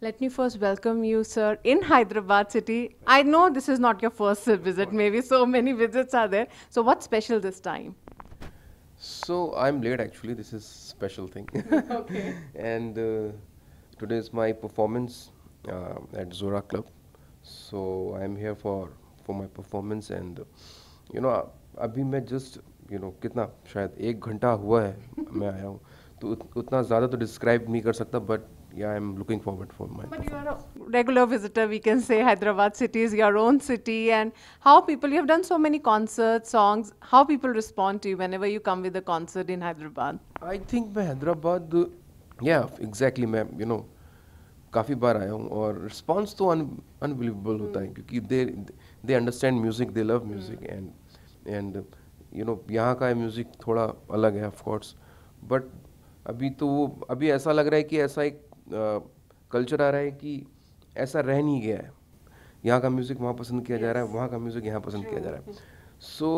Let me first welcome you, sir, in Hyderabad city. I know this is not your first visit, maybe so many visits are there. So what's special this time? So I'm late actually, this is special thing. okay. and uh, today is my performance uh, at Zora Club. So I'm here for, for my performance and uh, you know, been met just you know, कितना शायद एक घंटा हुआ है मैं आया हूँ तो उत, उतना ज़्यादा तो describe नहीं कर सकता but yeah, I'm looking forward for my. But you are a regular visitor, we can say Hyderabad city is your own city, and how people you have done so many concerts, songs. How people respond to you whenever you come with a concert in Hyderabad? I think मैं Hyderabad, yeah, exactly, ma'am. You know, काफ़ी बार आया हूँ और response तो unbelievable होता है hmm. क्योंकि they they understand music, they love music and and you know यहाँ का music थोड़ा अलग है of course but अभी तो वो अभी ऐसा लग रहा है कि ऐसा एक कल्चर आ रहा है कि ऐसा रह नहीं गया है यहाँ का म्यूज़िक वहाँ पसंद किया जा रहा है वहाँ का म्यूज़िक यहाँ पसंद किया जा रहा है so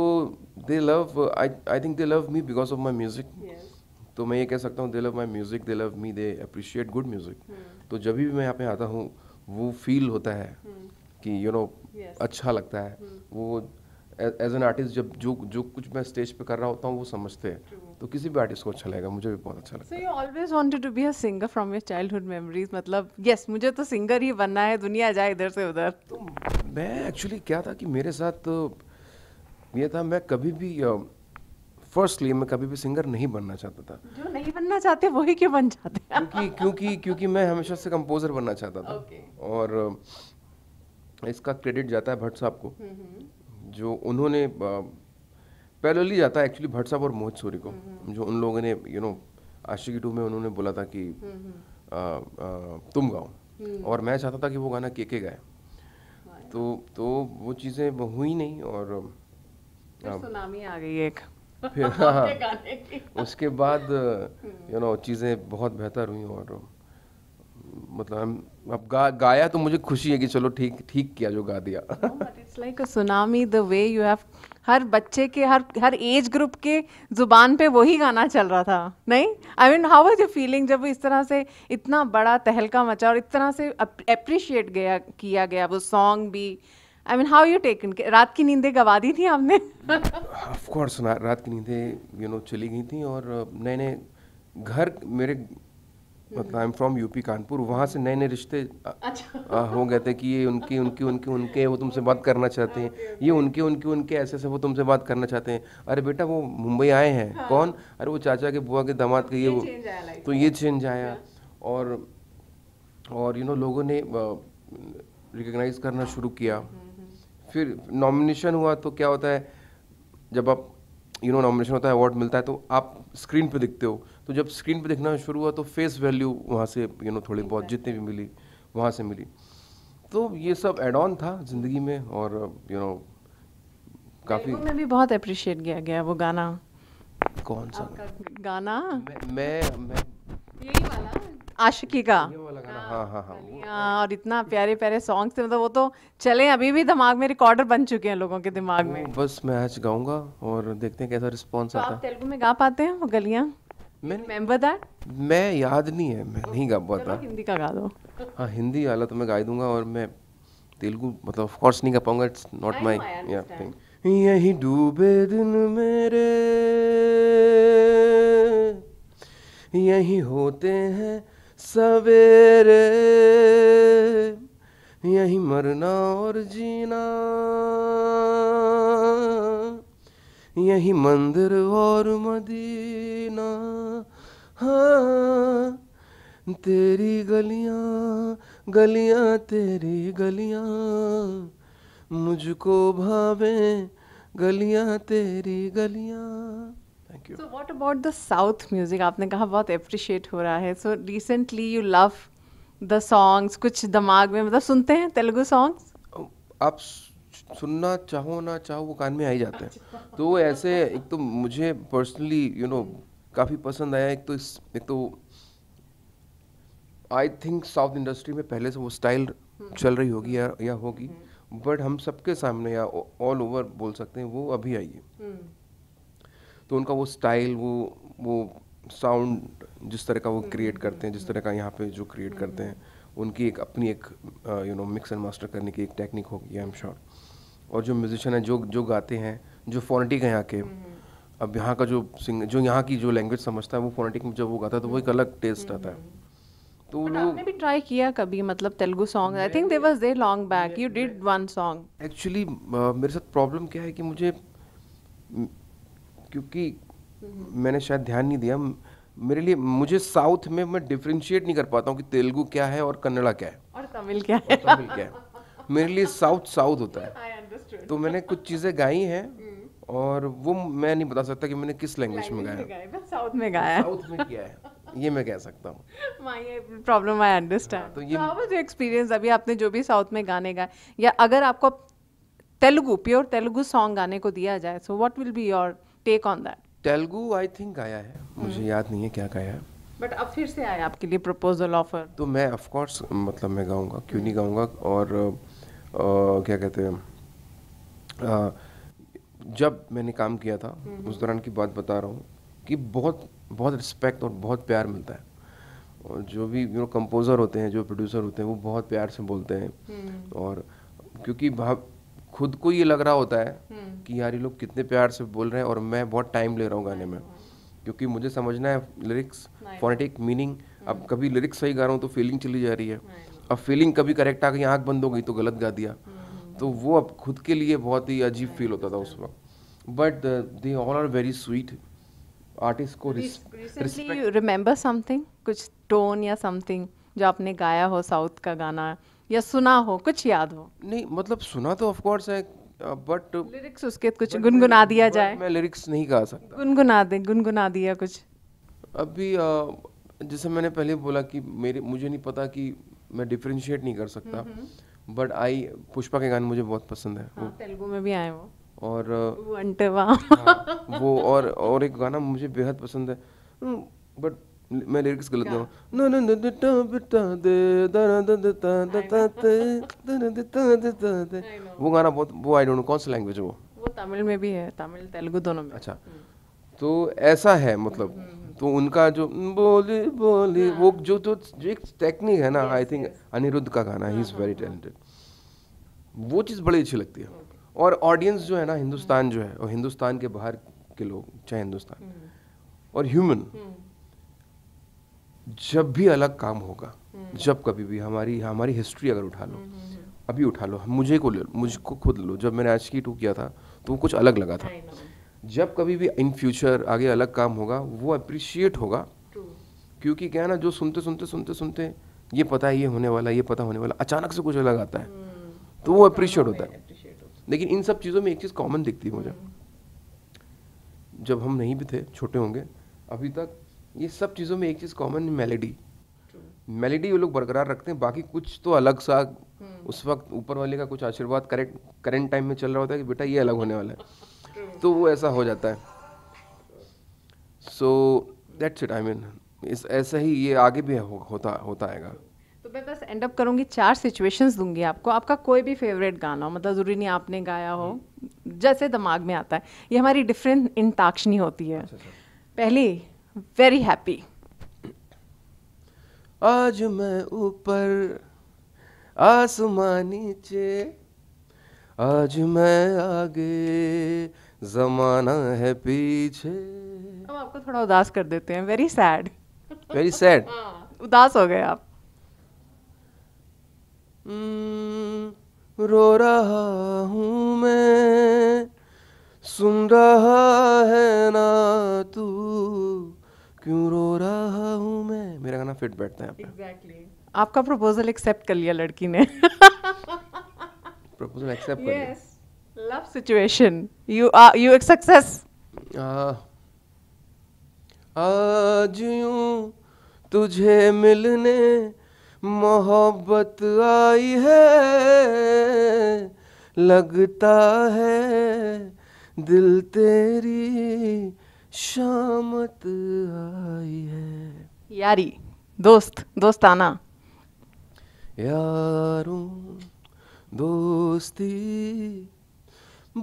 they love I I think they love me because of my music तो मैं ये कह सकता हूँ they love my music they love me they appreciate good music तो जब भी मैं यहाँ पे आता हूँ वो फील होता है hmm. कि you you know know, yes. अच्छा लगता है hmm. वो एज एन आर्टिस्ट जब जो जो कुछ मैं स्टेज पे कर रहा होता हूँ वो समझते हैं तो किसी भी आर्टिस्ट को अच्छा लगेगा मुझे भी बहुत अच्छा लगता है so you always wanted to be a singer from your childhood memories मतलब यस मुझे तो सिंगर ही बनना है दुनिया जाए इधर से उधर तो मैं एक्चुअली क्या था कि मेरे साथ ये था मैं कभी भी फर्स्टली मैं कभी भी सिंगर नहीं बनना चाहता था जो नहीं बनना चाहते वही क्यों बन जाते क्योंकि क्योंकि क्योंकि मैं हमेशा से कंपोजर बनना चाहता था okay. और इसका क्रेडिट जाता है भट्ट साहब को हम्म, हम्म। जो उन्होंने ली जाता है एक्चुअली भट्ट साहब और मोहित सूरी को हम्म, हम्म। जो उन लोगों ने यू नो आशिकी टू में उन्होंने बोला था कि आ, हम्म, आ, तुम गाओ और मैं चाहता था कि वो गाना के के गाए तो तो वो चीज़ें हुई नहीं और सुनामी आ गई एक फिर हाँ उसके बाद यू नो चीज़ें बहुत बेहतर हुई और मतलब अब गा गाया तो मुझे खुशी है कि चलो ठीक ठीक किया जो गा दिया it's like a tsunami the way you have हर बच्चे के हर हर एज ग्रुप के ज़ुबान पे वही गाना चल रहा था नहीं I mean how was your feeling जब इस तरह से इतना बड़ा तहलका मचा और इतना से अप्रिशिएट गया किया गया वो सॉन्ग भी I mean how you taken रात की नींदें गवा दी थी आपने ऑफ कोर्स रात की नींदें यू नो चली गई थी और नए नए घर मेरे मतलब I am from UP Kanpur वहाँ से नए नए रिश्ते अच्छा। हो गए थे कि ये उनकी उनकी उनकी उनके वो तुमसे बात करना चाहते हैं हाँ, ये उनके उनके उनके ऐसे ऐसे वो तुमसे बात करना चाहते हैं अरे बेटा वो मुंबई आए हैं हाँ। कौन अरे वो चाचा के बुआ के दामाद के ये वो तो ये चेंज आया अच्छा। और और यू नो लोगों ने रिकग्नाइज करना शुरू किया हम्म, हम्म। फिर नॉमिनेशन हुआ तो क्या होता है जब आप यू नो नॉमिनेशन होता है अवार्ड मिलता है तो आप स्क्रीन पे दिखते हो तो जब स्क्रीन पे दिखना शुरू हुआ तो फेस वैल्यू वहाँ से यू you नो know, थोड़ी बहुत जितनी भी मिली वहाँ से मिली तो ये सब एड ऑन था ज़िंदगी में और यू you नो know, काफ़ी मैं भी बहुत अप्रिशिएट किया गया वो गाना कौन सा गाना मैं मैं, मैं यही वाला आशिकी का हाँ, हाँ, हाँ। और इतना प्यारे प्यारे सॉन्ग्स थे मतलब वो तो चले अभी भी दिमाग में रिकॉर्डर बन चुके हैं लोगों के दिमाग में बस मैं आज गाऊंगा और देखते हैं कैसा रिस्पॉन्स तो आता है तेलुगु में गा पाते हैं वो गलियाँ मैं रिमेंबर दैट मैं याद नहीं है मैं नहीं गा पाता हिंदी का गा दो हाँ हिंदी वाला तो मैं गा दूंगा और मैं तेलुगु मतलब ऑफ कोर्स नहीं गा पाऊंगा इट्स नॉट माय या थिंग यही डूबे दिन मेरे यही होते हैं सवेरे यही मरना और जीना यही मंदिर और मदीना हाँ तेरी गलियाँ गलियाँ तेरी गलियाँ मुझको भावे गलियाँ तेरी गलियाँ thank you so what about the south music आपने कहा बहुत अप्रिशिएट हो रहा है so recently you love the songs कुछ दिमाग में मतलब सुनते हैं तेलुगु सॉन्ग्स आप सुनना चाहो ना चाहो वो कान में आ ही जाते हैं अच्छा। तो वो ऐसे एक तो मुझे पर्सनली यू नो काफ़ी पसंद आया एक तो इस एक तो आई थिंक साउथ इंडस्ट्री में पहले से वो स्टाइल हम्म। चल रही होगी या या होगी बट हम्म। हम सबके सामने या ऑल ओवर बोल सकते हैं वो अभी आई है हम्म। तो उनका वो स्टाइल वो वो साउंड जिस तरह का वो क्रिएट हम्म, करते हैं जिस हम्म। तरह का यहाँ पे जो क्रिएट हम्म। करते हैं उनकी एक अपनी एक you know mix and master करने की एक टेक्निक होगी आई एम श्योर और जो म्यूजिशियन है जो जो गाते हैं जो फोनेटिक है यहाँ के अब यहाँ का जो सिंग जो यहाँ की जो लैंग्वेज समझता है वो फोनेटिक में जब वो गाता है तो वो एक अलग टेस्ट आता है तो आपने भी ट्राई किया कभी मतलब Telugu song I think they was there long back you did one song actually मेरे साथ प्रॉब्लम क्या है कि मुझे क्योंकि हम्म। मैंने शायद ध्यान नहीं दिया मेरे लिए मुझे साउथ में मैं डिफ्रेंशिएट नहीं कर पाता हूँ कि तेलुगु क्या है और कन्नड़ा क्या है और तमिल क्या है तमिल क्या है मेरे लिए साउथ साउथ होता है तो मैंने कुछ चीज़ें गाई हैं हम्म। और वो मैं नहीं बता सकता कि मैंने किस लैंग्वेज में गाया साउथ में गाया साउथ में किया है ये मैं कह सकता हूँ प्रॉब्लम आई अंडरस्टैंड तो ये एक्सपीरियंस अभी आपने जो भी साउथ में गाने गाए या अगर आपको तेलुगु प्योर तेलुगु सॉन्ग गाने को दिया जाए so what will be your take on that Telugu I think आया है मुझे hmm. याद नहीं है क्या गाया है बट अब फिर से आया आपके लिए प्रपोजल ऑफर तो मैं ऑफ कोर्स मतलब मैं गाऊंगा क्यों नहीं गाऊंगा और आ, क्या कहते हैं जब मैंने काम किया था hmm. उस दौरान की बात बता रहा हूँ कि बहुत बहुत रिस्पेक्ट और बहुत प्यार मिलता है और जो भी यू नो कंपोज़र होते हैं जो प्रोड्यूसर होते हैं वो बहुत प्यार से बोलते हैं hmm. और क्योंकि खुद को ये लग रहा होता है हम्म। कि यार ये लोग कितने प्यार से बोल रहे हैं और मैं बहुत टाइम ले रहा हूँ गाने में क्योंकि मुझे समझना है लिरिक्स फोनेटिक मीनिंग अब हम्म। कभी लिरिक्स सही गा रहा हूँ तो फीलिंग चली जा रही है अब फीलिंग कभी करेक्ट आ गई आँख बंद हो गई तो गलत गा दिया हम्म। तो वो अब खुद के लिए बहुत ही अजीब फील होता था उस वक्त but they all are very sweet artist को रिमेंबर समथिंग कुछ टोन या समथिंग जो आपने गाया हो साउथ का गाना या सुना हो कुछ याद हो नहीं मतलब सुना तो ऑफ कोर्स है बट लिरिक्स उसके तो कुछ गुनगुना दिया जाए मैं लिरिक्स नहीं गा सकता गुनगुना दे गुनगुना दिया कुछ अभी जैसे मैंने पहले बोला कि मेरे मुझे नहीं पता कि मैं डिफ्रेंशिएट नहीं कर सकता बट आई पुष्पा के गाने मुझे बहुत पसंद है हाँ, तेलुगु में भी आए वो और वो, हाँ, वो और और एक गाना मुझे बेहद पसंद है बट हम्म, मैं लिरिक्स गलत ना हूँ वो गाना बहुत वो आई डोंट नो कौन सा लैंग्वेज है वो वो तमिल में भी है तमिल तेलुगु दोनों में अच्छा हम्म। तो ऐसा है मतलब हम्म, हम्म, तो उनका जो बोली बोली हाँ। वो जो तो जो एक टेक्निक है ना आई थिंक अनिरुद्ध का गाना ही इज़ वेरी टैलेंटेड वो चीज़ बड़ी अच्छी लगती है और ऑडियंस जो है ना हिंदुस्तान जो है और हिंदुस्तान के बाहर के लोग चाहे हिंदुस्तान और ह्यूमन जब भी अलग काम होगा हम्म। जब कभी भी हमारी हमारी हिस्ट्री अगर उठा लो हम्म, हम्म, अभी उठा लो मुझे को ले मुझको खुद लो जब मैंने आज की टू किया था तो वो कुछ अलग लगा था जब कभी भी इन फ्यूचर आगे अलग काम होगा वो अप्रिशिएट होगा क्योंकि क्या है ना जो सुनते सुनते सुनते सुनते ये पता है ये होने वाला ये पता होने वाला अचानक से कुछ अलग आता है तो वो अप्रिशिएट होता है लेकिन इन सब चीज़ों में एक चीज़ कॉमन दिखती है मुझे जब हम नहीं भी थे छोटे होंगे अभी तक ये सब चीज़ों में एक चीज़ कॉमन है मेलेडी मेलेडी वो लोग बरकरार रखते हैं बाकी कुछ तो अलग सा हम्म। उस वक्त ऊपर वाले का कुछ आशीर्वाद करेंट करेंट टाइम में चल रहा होता है कि बेटा ये अलग होने वाला है तो वो ऐसा हो जाता है so that's it I mean इस ऐसा ही ये आगे भी हो, होता होता आएगा तो मैं बस एंड अप करूँगी चार सिचुएशंस दूंगी आपको आपका कोई भी फेवरेट गाना हो मतलब ज़रूरी नहीं आपने गाया हो हम्म। जैसे दिमाग में आता है ये हमारी डिफरेंट इंताक्षनी होती है अच्छा, अच्छा। पहली वेरी हैप्पी आज मैं ऊपर आसमान नीचे आज मैं आगे जमाना है पीछे हम आपको थोड़ा उदास कर देते हैं वेरी सैड वेरी सैड उदास हो गए आप हम्म, रो रहा हूँ मैं सुन रहा है ना तू क्यों रो रहा हूँ मैं मेरा गाना फिट बैठता है exactly. आपका प्रपोजल एक्सेप्ट कर लिया लड़की ने प्रपोजल एक्सेप्ट कर yes. लिया love situation you are you एक सक्सेस आज यूं तुझे मिलने मोहब्बत आई है लगता है दिल तेरी शामत आई है यारी दोस्त दोस्ताना यारों दोस्ती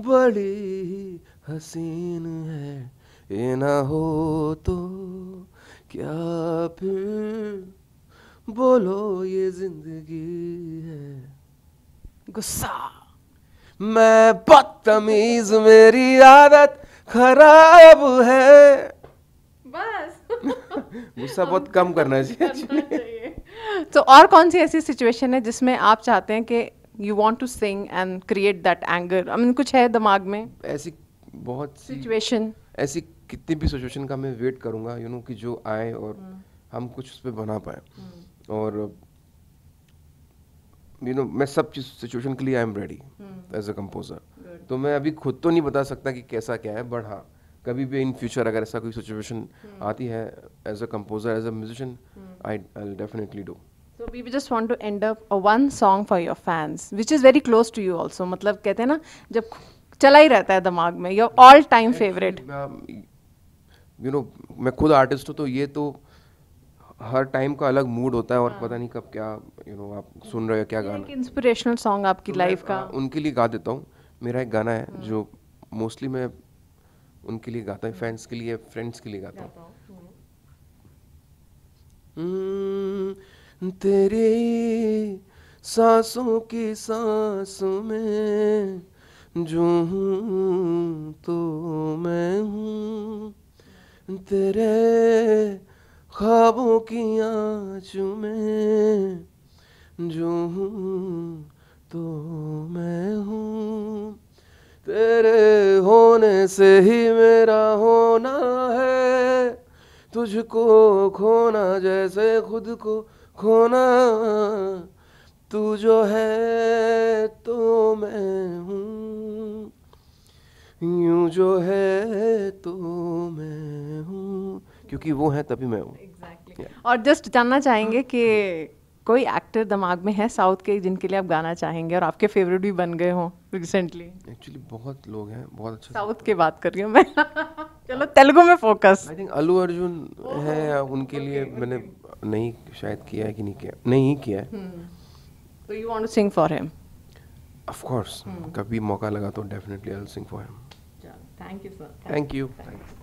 बड़ी हसीन है ये ना हो तो क्या फिर बोलो ये जिंदगी है गुस्सा मैं बदतमीज मेरी आदत खराब है बस गुस्सा बहुत कम तो करना चाहिए तो और कौन सी ऐसी सिचुएशन है जिसमें आप चाहते हैं कि you want to sing and create that anger I mean कुछ है दिमाग में ऐसी बहुत सिचुएशन ऐसी कितनी भी सिचुएशन का मैं वेट करूंगा यू नो कि जो आए और हम्म। हम कुछ उस पर बना पाए हम्म। और यू नो मैं सब चीज सिचुएशन के लिए I am ready as a composer तो मैं अभी खुद तो नहीं बता सकता कि कैसा क्या है बट हाँ कभी भी इन फ्यूचर अगर ऐसा कोई सिचुएशन हम्म। आती है as a composer as a musician I I definitely do So we just want to end up a one song for your fans, which is very close to you also. मतलब कहते हैं ना जब चला ही रहता है दिमाग में your all time favourite you know मैं खुद आर्टिस्ट हूँ तो ये तो हर टाइम का अलग मूड होता है और हाँ। पता नहीं कब क्या यू you नो know, आप सुन रहे हो क्या गाना इंस्पिरेशनल सॉन्ग आपकी तो लाइफ का हाँ, उनके लिए गा देता हूँ मेरा एक गाना है जो मोस्टली मैं उनके लिए गाता हूँ फैंस के लिए फ्रेंड्स के लिए गाता हूँ हम्म, तेरे सांसों की सांसों में जो हूँ तो मैं हूँ तेरे ख्वाबों की आँचों में जो हूँ तो मैं हूँ तेरे होने से ही मेरा होना है तुझको खोना जैसे खुद को खोना तू जो है तो मैं हूँ यूं जो है तो मैं हूँ क्योंकि वो है तभी मैं हूँ exactly. yeah. और जस्ट जानना चाहेंगे कि कोई एक्टर दिमाग में है साउथ के जिनके लिए आप गाना चाहेंगे और आपके फेवरेट भी बन गए हों रिसेंटली एक्चुअली बहुत लोग हैं बहुत अच्छा साउथ की बात कर रही हूँ मैं चलो तेलुगु में फोकस आई थिंक अलू अर्जुन है उनके लिए मैंने नहीं शायद किया है कि नहीं किया नहीं किया है हम्म। तो you want to sing for him of course कभी मौका लगा तो definitely I will sing for him thank you sir thank you thank you